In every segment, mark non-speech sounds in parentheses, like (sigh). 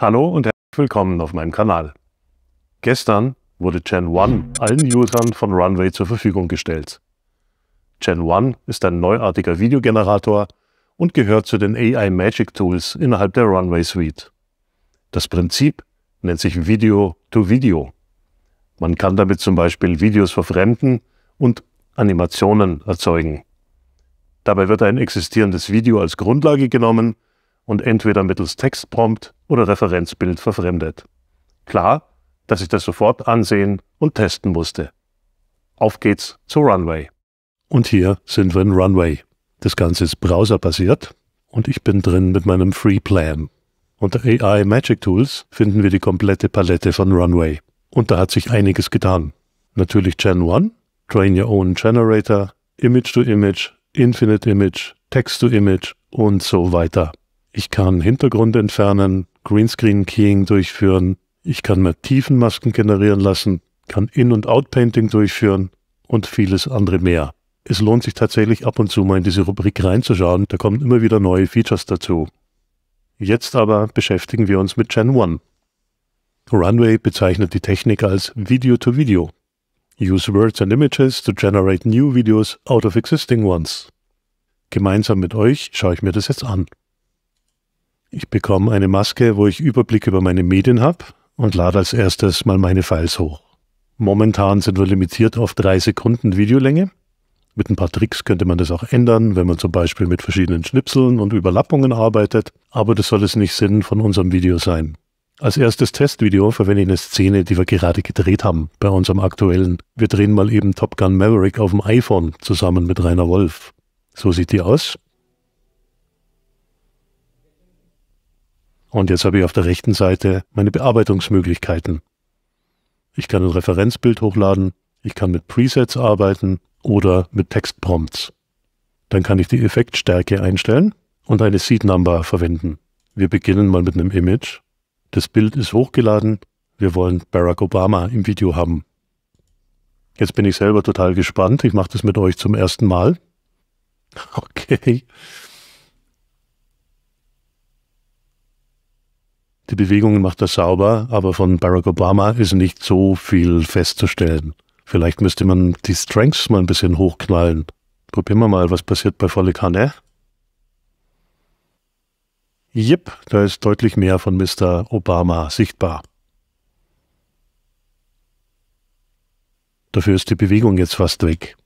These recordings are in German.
Hallo und herzlich willkommen auf meinem Kanal. Gestern wurde Gen 1 allen Usern von Runway zur Verfügung gestellt. Gen 1 ist ein neuartiger Videogenerator und gehört zu den AI Magic Tools innerhalb der Runway Suite. Das Prinzip nennt sich Video-to-Video. Man kann damit zum Beispiel Videos verfremden und Animationen erzeugen. Dabei wird ein existierendes Video als Grundlage genommen und entweder mittels Textprompt oder Referenzbild verfremdet. Klar, dass ich das sofort ansehen und testen musste. Auf geht's zu Runway. Und hier sind wir in Runway. Das Ganze ist browserbasiert und ich bin drin mit meinem Free Plan. Unter AI Magic Tools finden wir die komplette Palette von Runway. Und da hat sich einiges getan. Natürlich Gen 1, Train Your Own Generator, Image to Image, Infinite Image, Text to Image und so weiter. Ich kann Hintergrund entfernen, Greenscreen Keying durchführen. Ich kann mir Tiefenmasken generieren lassen, kann In- und Outpainting durchführen und vieles andere mehr. Es lohnt sich tatsächlich ab und zu mal in diese Rubrik reinzuschauen, da kommen immer wieder neue Features dazu. Jetzt aber beschäftigen wir uns mit Gen 1. Runway bezeichnet die Technik als Video-to-Video. -Video. Use words and images to generate new videos out of existing ones. Gemeinsam mit euch schaue ich mir das jetzt an. Ich bekomme eine Maske, wo ich Überblick über meine Medien habe und lade als erstes mal meine Files hoch. Momentan sind wir limitiert auf drei Sekunden Videolänge. Mit ein paar Tricks könnte man das auch ändern, wenn man zum Beispiel mit verschiedenen Schnipseln und Überlappungen arbeitet, aber das soll es nicht Sinn von unserem Video sein. Als erstes Testvideo verwende ich eine Szene, die wir gerade gedreht haben, bei unserem aktuellen. Wir drehen mal eben Top Gun Maverick auf dem iPhone zusammen mit Rainer Wolf. So sieht die aus. Und jetzt habe ich auf der rechten Seite meine Bearbeitungsmöglichkeiten. Ich kann ein Referenzbild hochladen, ich kann mit Presets arbeiten oder mit Textprompts. Dann kann ich die Effektstärke einstellen und eine Seed Number verwenden. Wir beginnen mal mit einem Image. Das Bild ist hochgeladen. Wir wollen Barack Obama im Video haben. Jetzt bin ich selber total gespannt. Ich mache das mit euch zum ersten Mal. (laughs) Okay. Die Bewegungen macht er sauber, aber von Barack Obama ist nicht so viel festzustellen. Vielleicht müsste man die Strengths mal ein bisschen hochknallen. Probieren wir mal, was passiert bei volle Kanne. Jipp, da ist deutlich mehr von Mr. Obama sichtbar. Dafür ist die Bewegung jetzt fast weg.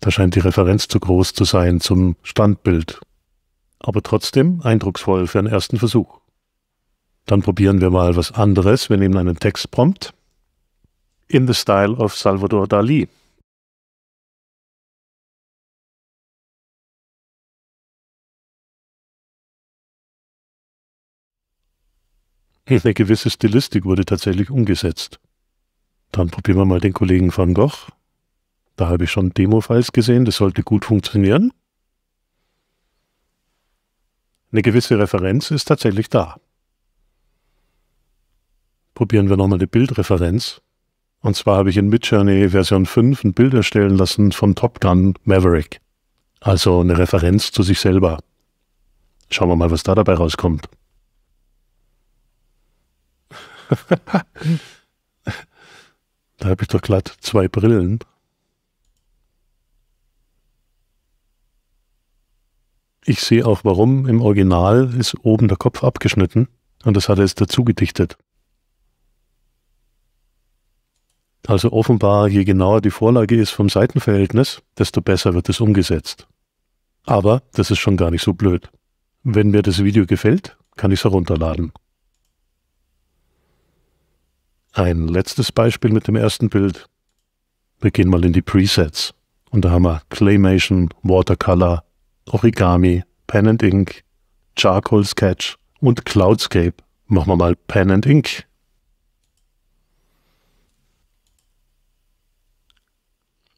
Da scheint die Referenz zu groß zu sein zum Standbild. Aber trotzdem eindrucksvoll für einen ersten Versuch. Dann probieren wir mal was anderes. Wir nehmen einen Textprompt. In the style of Salvador Dali. Eine gewisse Stilistik wurde tatsächlich umgesetzt. Dann probieren wir mal den Kollegen van Gogh. Da habe ich schon Demo-Files gesehen, das sollte gut funktionieren. Eine gewisse Referenz ist tatsächlich da probieren wir nochmal eine Bildreferenz. Und zwar habe ich in Midjourney Version 5 ein Bild erstellen lassen von Top Gun Maverick. Also eine Referenz zu sich selber. Schauen wir mal, was da dabei rauskommt. (laughs) da habe ich doch glatt zwei Brillen. Ich sehe auch warum. Im Original ist oben der Kopf abgeschnitten und das hat er jetzt dazu gedichtet. Also offenbar, je genauer die Vorlage ist vom Seitenverhältnis, desto besser wird es umgesetzt. Aber das ist schon gar nicht so blöd. Wenn mir das Video gefällt, kann ich es herunterladen. Ein letztes Beispiel mit dem ersten Bild. Wir gehen mal in die Presets. Und da haben wir Claymation, Watercolor, Origami, Pen and Ink, Charcoal Sketch und Cloudscape. Machen wir mal Pen and Ink.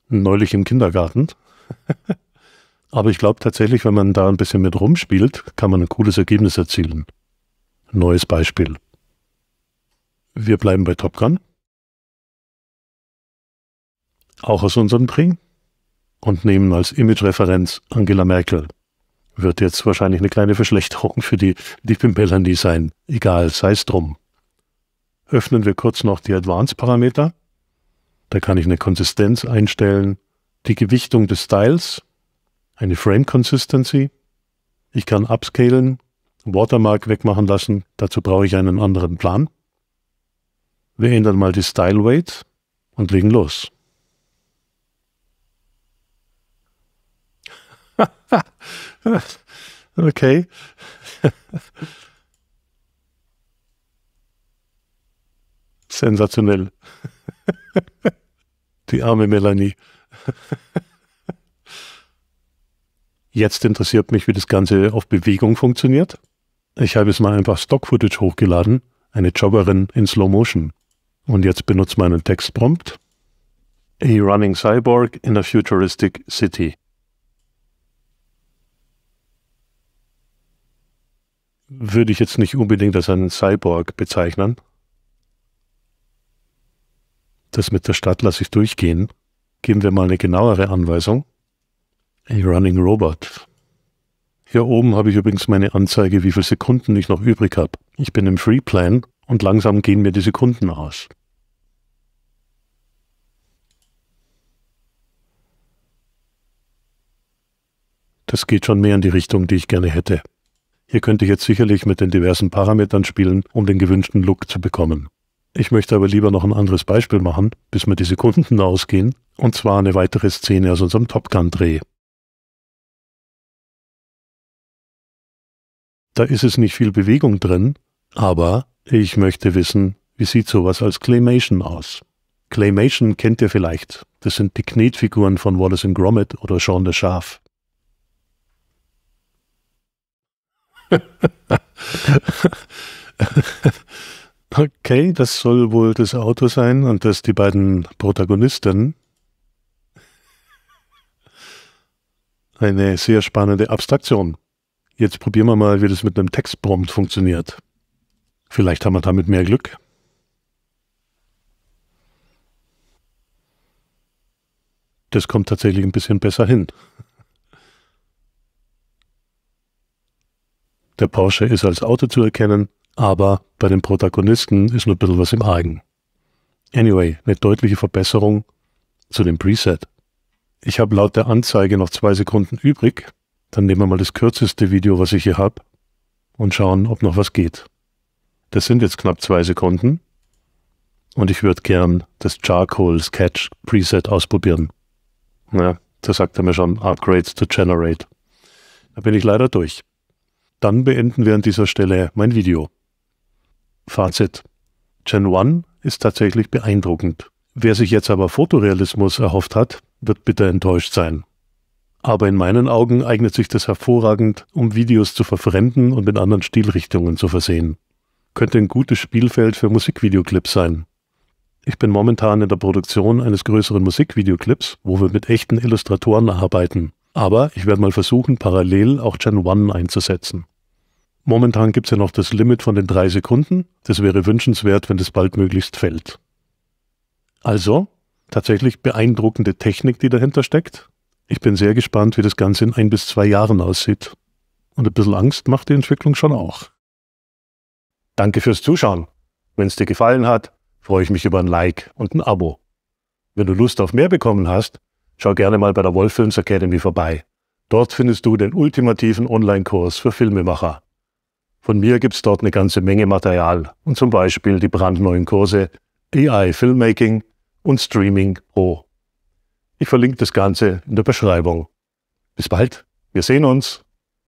neulich im Kindergarten. (laughs) Aber ich glaube tatsächlich, wenn man da ein bisschen mit rumspielt, kann man ein cooles Ergebnis erzielen. Neues Beispiel. Wir bleiben bei Top Gun. Auch aus unserem Dreh. Und nehmen als Image-Referenz Angela Merkel. Wird jetzt wahrscheinlich eine kleine Verschlechterung für die liebe Melanie sein. Egal, sei es drum. Öffnen wir kurz noch die Advanced-Parameter. Da kann ich eine Konsistenz einstellen, die Gewichtung des Styles, eine Frame Consistency. Ich kann upscalen, Watermark wegmachen lassen. Dazu brauche ich einen anderen Plan. Wir ändern mal die Style Weight und legen los. (laughs) okay. (laughs) Sensationell. (laughs) Die arme Melanie. Jetzt interessiert mich, wie das Ganze auf Bewegung funktioniert. Ich habe es mal einfach Stock-Footage hochgeladen, eine Jobberin in Slow Motion. Und jetzt benutzt meinen Textprompt. A running cyborg in a futuristic city. Würde ich jetzt nicht unbedingt als einen Cyborg bezeichnen. Das mit der Stadt lasse ich durchgehen. Geben wir mal eine genauere Anweisung. A running Robot. Hier oben habe ich übrigens meine Anzeige, wie viele Sekunden ich noch übrig habe. Ich bin im Free Plan und langsam gehen mir die Sekunden aus. Das geht schon mehr in die Richtung, die ich gerne hätte. Hier könnte ich jetzt sicherlich mit den diversen Parametern spielen, um den gewünschten Look zu bekommen. Ich möchte aber lieber noch ein anderes Beispiel machen, bis mir die Sekunden ausgehen, und zwar eine weitere Szene aus unserem Top Gun Dreh. Da ist es nicht viel Bewegung drin, aber ich möchte wissen, wie sieht sowas als Claymation aus? Claymation kennt ihr vielleicht. Das sind die Knetfiguren von Wallace and Gromit oder Sean the Schaf. (laughs) Okay, das soll wohl das Auto sein und das die beiden Protagonisten eine sehr spannende Abstraktion. Jetzt probieren wir mal, wie das mit einem Textprompt funktioniert. Vielleicht haben wir damit mehr Glück. Das kommt tatsächlich ein bisschen besser hin. Der Porsche ist als Auto zu erkennen aber bei den Protagonisten ist nur ein bisschen was im Eigen. Anyway, eine deutliche Verbesserung zu dem Preset. Ich habe laut der Anzeige noch zwei Sekunden übrig. Dann nehmen wir mal das kürzeste Video, was ich hier habe und schauen, ob noch was geht. Das sind jetzt knapp zwei Sekunden und ich würde gern das Charcoal Sketch Preset ausprobieren. Ja, da sagt er mir schon Upgrades to Generate. Da bin ich leider durch. Dann beenden wir an dieser Stelle mein Video. Fazit. Gen 1 ist tatsächlich beeindruckend. Wer sich jetzt aber Fotorealismus erhofft hat, wird bitter enttäuscht sein. Aber in meinen Augen eignet sich das hervorragend, um Videos zu verfremden und mit anderen Stilrichtungen zu versehen. Könnte ein gutes Spielfeld für Musikvideoclips sein. Ich bin momentan in der Produktion eines größeren Musikvideoclips, wo wir mit echten Illustratoren arbeiten. Aber ich werde mal versuchen, parallel auch Gen 1 einzusetzen. Momentan gibt es ja noch das Limit von den drei Sekunden. Das wäre wünschenswert, wenn das baldmöglichst fällt. Also, tatsächlich beeindruckende Technik, die dahinter steckt. Ich bin sehr gespannt, wie das Ganze in ein bis zwei Jahren aussieht. Und ein bisschen Angst macht die Entwicklung schon auch. Danke fürs Zuschauen. Wenn es dir gefallen hat, freue ich mich über ein Like und ein Abo. Wenn du Lust auf mehr bekommen hast, schau gerne mal bei der Wolf Films Academy vorbei. Dort findest du den ultimativen Online-Kurs für Filmemacher. Von mir gibt es dort eine ganze Menge Material und zum Beispiel die brandneuen Kurse AI Filmmaking und Streaming Pro. Ich verlinke das Ganze in der Beschreibung. Bis bald, wir sehen uns.